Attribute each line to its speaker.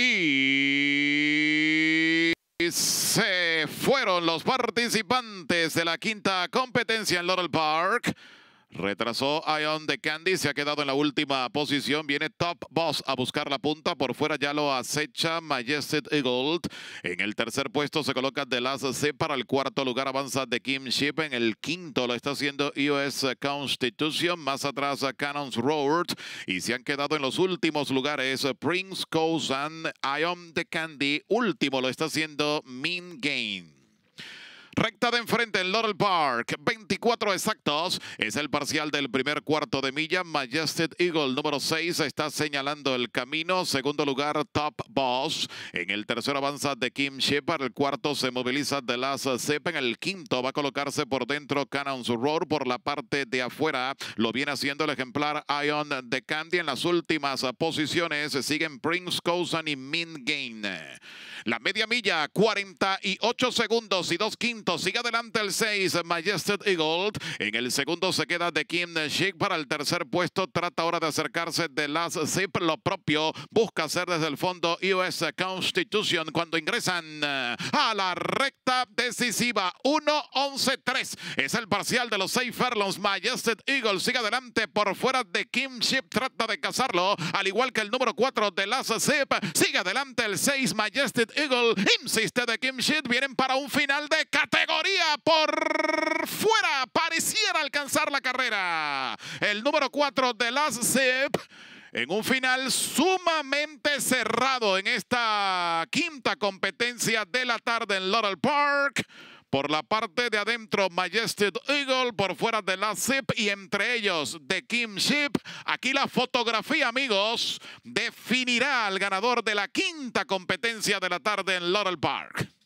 Speaker 1: Y se fueron los participantes de la quinta competencia en Laurel Park. Retrasó Ion de Candy, se ha quedado en la última posición. Viene Top Boss a buscar la punta. Por fuera ya lo acecha Majestic Gold. En el tercer puesto se coloca The Last C. Para el cuarto lugar avanza The Kim Ship. En el quinto lo está haciendo US Constitution. Más atrás Cannons Road. Y se han quedado en los últimos lugares Prince Cousin, Ion de Candy. Último lo está haciendo Min Gain Park. 24 exactos es el parcial del primer cuarto de milla. Majestic Eagle número 6 está señalando el camino. Segundo lugar, Top Boss. En el tercero avanza The Kim Shepard. El cuarto se moviliza de las Sepen, el quinto va a colocarse por dentro Cannon's Roar. Por la parte de afuera lo viene haciendo el ejemplar Ion de Candy. En las últimas posiciones siguen Prince Cousin y Min Gain. La media milla, 48 segundos y dos quintos. Sigue adelante el C Majested Majestic Eagle. En el segundo se queda de Kim Chic para el tercer puesto. Trata ahora de acercarse de las Zip. Lo propio busca hacer desde el fondo US Constitution cuando ingresan eh, a la recta decisiva. 1-11-3 es el parcial de los 6 Furlongs. Majestic Eagle sigue adelante por fuera de Kim Ship. Trata de cazarlo al igual que el número 4 de las Zip. Sigue adelante el 6 Majestic Eagle. Insiste de Kim Chip. Vienen para un final de categoría por fuera, pareciera alcanzar la carrera. El número 4 de las Zip en un final sumamente cerrado en esta quinta competencia de la tarde en Laurel Park. Por la parte de adentro, Majestic Eagle, por fuera de la Zip y entre ellos de Kim Ship. Aquí la fotografía, amigos, definirá al ganador de la quinta competencia de la tarde en Laurel Park.